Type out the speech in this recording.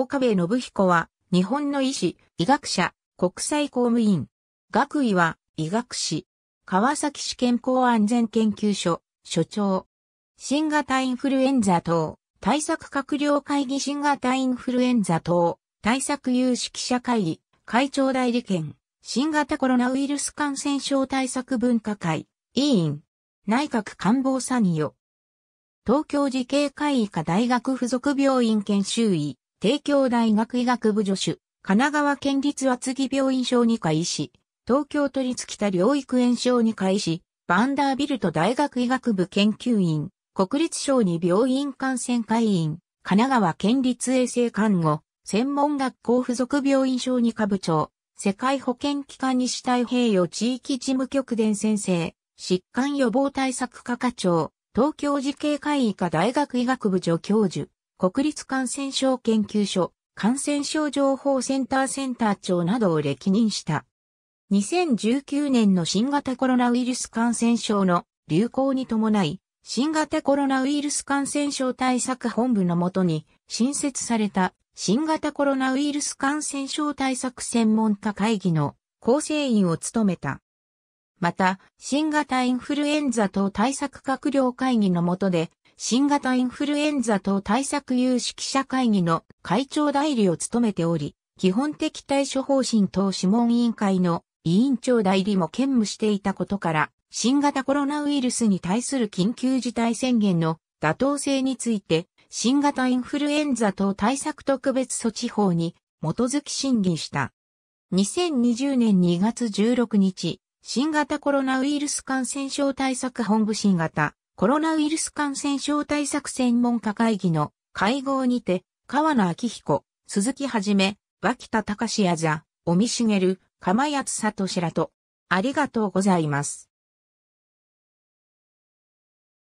岡部信彦は、日本の医師、医学者、国際公務員。学位は、医学士。川崎市健康安全研究所、所長。新型インフルエンザ等、対策閣僚会議新型インフルエンザ等、対策有識者会議、会長代理権、新型コロナウイルス感染症対策分科会、委員、内閣官房参与。東京慈恵会医科大学附属病院研修医、帝京大学医学部助手、神奈川県立厚木病院小児科医師、東京都立北療育園小児科医師、バンダービルト大学医学部研究員、国立小児病院感染科医院、神奈川県立衛生看護、専門学校附属病院小児科部長、世界保健機関西太平洋地域事務局伝先生、疾患予防対策課課長、東京慈恵会医科大学医学部助教授、国立感染症研究所、感染症情報センターセンター長などを歴任した。2019年の新型コロナウイルス感染症の流行に伴い、新型コロナウイルス感染症対策本部のもとに新設された新型コロナウイルス感染症対策専門家会議の構成員を務めた。また、新型インフルエンザ等対策閣僚会議のもとで、新型インフルエンザ等対策有識者会議の会長代理を務めており、基本的対処方針等諮問委員会の委員長代理も兼務していたことから、新型コロナウイルスに対する緊急事態宣言の妥当性について、新型インフルエンザ等対策特別措置法に基づき審議した。2020年2月16日、新型コロナウイルス感染症対策本部新型コロナウイルス感染症対策専門家会議の会合にて、河野明彦、鈴木はじめ、脇田隆や座、尾身茂、釜谷千里らと、ありがとうございます。